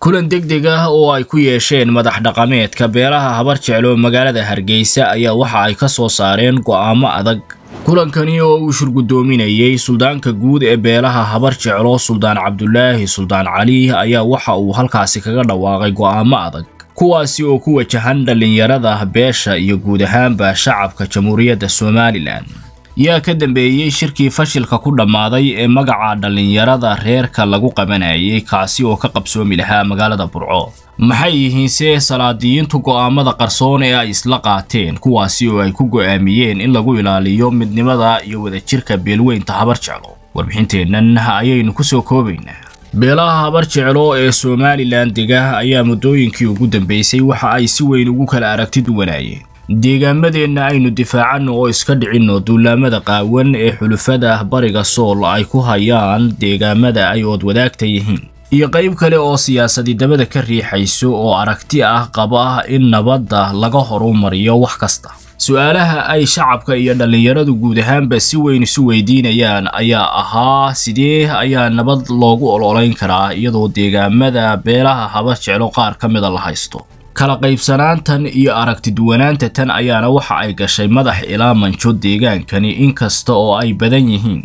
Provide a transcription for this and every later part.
kulan deg deg ah oo ay ku yeesheen madax dhaqameedka beelaha habar jeclo magaalada hargeysa ayaa waxa ay ka soo saareen go'aamo adag kulankani oo uu shirgudoominayey suldaanka guud ee beelaha habar jeclo suldaan cabdulaahi suldaan cali ayaa waxa uu halkaasi kaga dhawaaqay go'aamo adag kuwaasi oo ku wajahan dhallinyarada beesha iyo guud ahaanba shacabka jamhuuriyadda somalilan yaa ka dambeeyey shirkii fashilka ku dhammaaday ee magaca dhallinyarada reerka lagu qabanayay kaasi oo ka qabsoomi lahaa magaalada burco maxay yihiin yihiinse salaadiyiintu go'aamada qarsoon ee ay isla qaateen kuwaasi oo ay ku go'aamiyeen in lagu ilaaliyo midnimada iyo wadajirka beelweynta habar jeclo warbixinteennan ayaynu ku soo koobaynaa beelaha habar jeclo ee somalilan dega ayaa muddooyinkii ugu dambaysay waxa ay si weyn ugu kala aragti duwanaayeen deegaamadeenna aynu difaacanno oo iska dhicinno duulaamada qaawan ee xulufada bariga sool ay ku hayaan deegaamada ay ood wadaagta yihiin iyo qayb kale oo siyaasadidabada ka riixayso oo aragti ah qaba in nabadda laga horumariyo wax kasta su'aalaha ay shacabka iyo dhallinyaradu guud ahaanba si weyn isu weydiinayaan ayaa ahaa sidee ayaa nabad loogu ololayn karaa iyadoo deegaamada beelaha haba jeclo qaar ka mida ah la haysto kala qaybsanaantan iyo aragti duwanaanta tan ayaana waxa ay gashay madax ilaa manjo deegaankani inkasta oo ay badan yihiin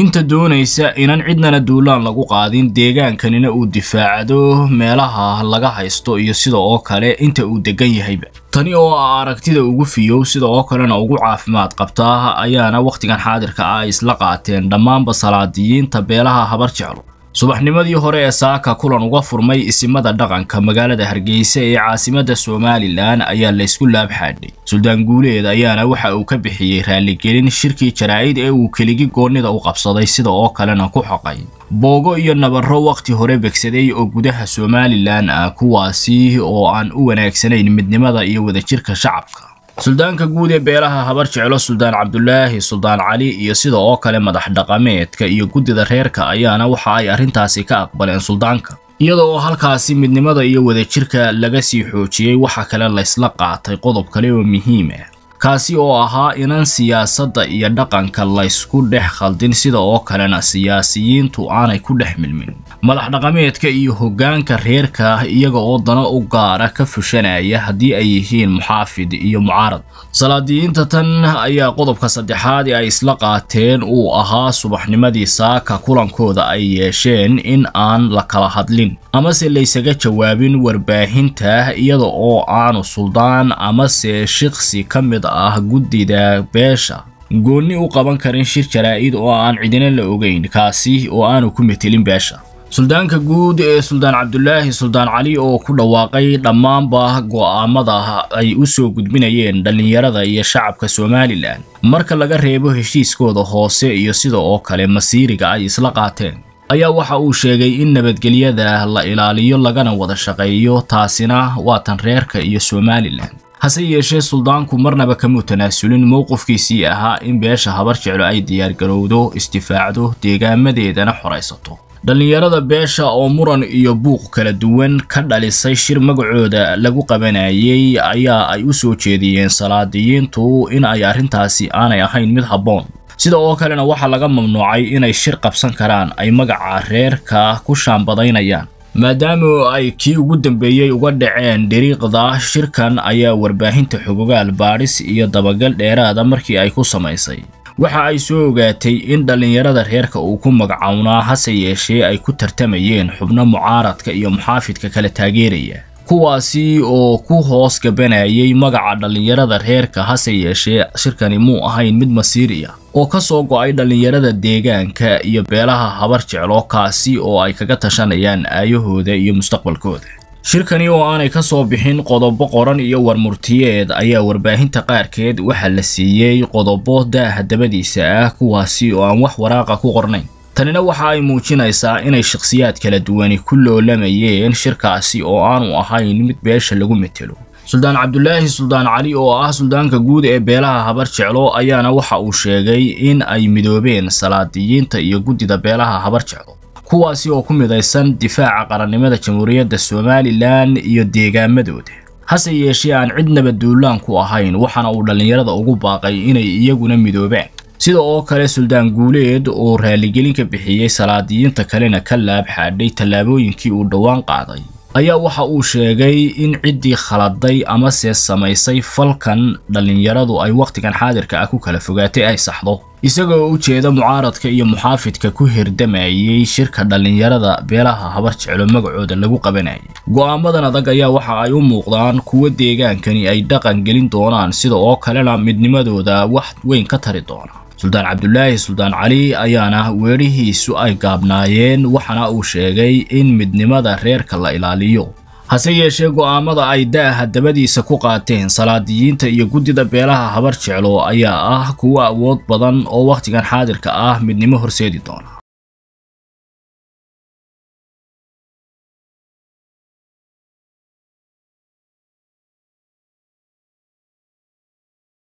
inta doonaysa inaan cidnana duulaan lagu qaadin deegaankanina uu difaacdo meelaha laga haysto iyo sida oo kale inta uu deggan yahayba tani oo ah aragtida ugu fiyow sida oo kalena ugu caafimaad qabtaa ayaana wakhtigan xaadirka ah isla qaateen dhammaanba salaadiyiinta beelaha habar jeclo subaxnimadii hore ee saaka kulan uga furmay isimada dhaqanka magaalada hargeysa ee caasimadda somalilan ayaa laysku laabxaadhay suldaan guuleed ayaana waxa uu ka bixiyey raaligelin shirkii jaraa'id ee uu keligi goonnida u qabsaday sida oo kalena ku xoqay boogo iyo nabarro wakhti hore begsaday oo gudaha somalilan ah kuwaasi oo aan u wanaagsanayn midnimada iyo wadajirka shacabka suldaanka guud ee beelaha habar jeclo suldaan cabdulaahi suldaan cali iyo sida oo kale madax dhaqameedka iyo guddida reerka ayaana waxa ay arrintaasi ka aqbaleen suldaanka iyadoo oo halkaasi midnimada iyo wadajirka laga sii xoojiyey waxa kale laysla qaatay qodob kale oo muhiim ah kaasi oo ahaa inan siyaasadda iyo dhaqanka laysku dhex khaldin sida oo kalena siyaasiyiintu aanay ku dhex milmin madax dhaqameedka iyo hoggaanka reerka ah iyaga oo dana u gaara ka fushanaya haddii ay yihiin muxaafid iyo mucaarad salaadiyiinta tan ayaa qodobka saddexaad ee ay isla qaateen uu ahaa subaxnimadii saaka kulankooda ay yeesheen in aan la kala hadlin amase laysaga jawaabin warbaahinta iyada oo aanu suldaan amase shiqsi ka mid dheeraad ah guddida beesha goonni u qaban karin shir jaraa'id oo aan cidina la ogeyn kaasi oo aanu ku metelin beesha suldaanka guud ee suldaan cabdulaahi suldaan cali oo ku dhawaaqay dhammaanba go'aamada ah ay u soo gudbinayeen dhallinyarada iyo shacabka somalilan marka laga reebo heshiiskooda hoose iyo sida oo kale masiiriga ay isla qaateen ayaa waxa uu sheegay in nabadgelyada la ilaaliyo lagana wada shaqeeyo taasina waa tan reerka iyo somalilan hase yeeshee suldaanku marnaba kama tanaasulin mowqifkiisii ahaa in beesha habar jeclo ay diyaargarowdo isdifaacdo deegaamadeedana xoraysato dhallinyarada beesha oo muran iyo buuq kala duwan ka dhalisay shir magacooda lagu qabanayay ayaa ay u soo jeediyeen salaadiyiintu in ay arrintaasi aanay ahayn mid habboon sida oo kalena waxaa laga mamnuucay inay shir qabsan karaan ay magaca reerka ku shaanbadaynayaan maadaama ay kii ugu dambeeyey uga dhaceen dariiqda shirkan ayaa warbaahinta xogogaal baadhis iyo dabagal dheeraada markii ay ku samaysay waxa ay soo ogaatay in dhallinyarada reerka uu ku magacownaa hase yeeshee ay ku tartamayeen xubno mucaaradka iyo muxaafidka kala taageeraya kuwaasi oo ku hoos gabanayay magaca dhallinyarada reerka hase yeeshee shirkani muu ahayn mid masiiriya oo ka soo go dhallinyarada deegaanka iyo beelaha habar jeclo kaasi oo ay kaga tashanayaan aayahooda iyo mustaqbalkooda shirkani oo aanay ka soo bixin qodobo qoran iyo warmurtiyeed ayaa warbaahinta qaarkeed waxaa la siiyey qodobo daaha dabadiisa ah kuwaasi oo aan wax waraaqa ku qornayn tanina waxa ay muujinaysaa inay shakhsiyaad kala duwani ku loolamayeen shirkaasi oo aanu ahayn mid beesha lagu metelo suldaan cabdulaahi suldaan cali oo ah suldaanka guud ee beelaha habar jeclo ayaana waxa uu sheegay in ay midoobeen salaadiyiinta iyo guddida beelaha habar jeclo kuwaasi oo ku midaysan difaaca qarannimada jamhuuriyadda somalilan iyo deegaamadooda hase yeeshee aan cid duulaan ku ahayn waxaana uu dhallinyarada ugu baaqay inay iyaguna midoobaan sida oo kale suldaan guuleed oo raaligelin bixiyey salaadiyiinta kalena ka laab xaadhay tallaabooyinkii uu dhowaan qaaday ayaa waxa uu sheegay in ciddii khaladay amase samaysay falkan dhallinyaradu ay wakhtigan xaadirka ah ku kala fogaatay ay saxdo isagoo u jeeda mucaaradka iyo muxaafidka ku hirdamayey shirka dhallinyarada beelaha habar jeclo magacooda lagu qabanayay go'aamadan adag ayaa waxa ay u muuqdaan kuwa deegaankani ay dhaqan gelin doonaan sida oo kalena midnimadooda wax weyn ka tari doona suldaan cabdulaahi suldaan cali ayaana weedhihiisu ay gaabnaayeen waxaana uu sheegay in midnimada reerka la ilaaliyo hase yeeshee go'aamada ay da'aha dabadiisa ku qaateen salaadiyiinta iyo guddida beelaha habar jeclo ayaa ah kuwa awood badan oo wakhtigan xaadirka ah midnimo horseedi doona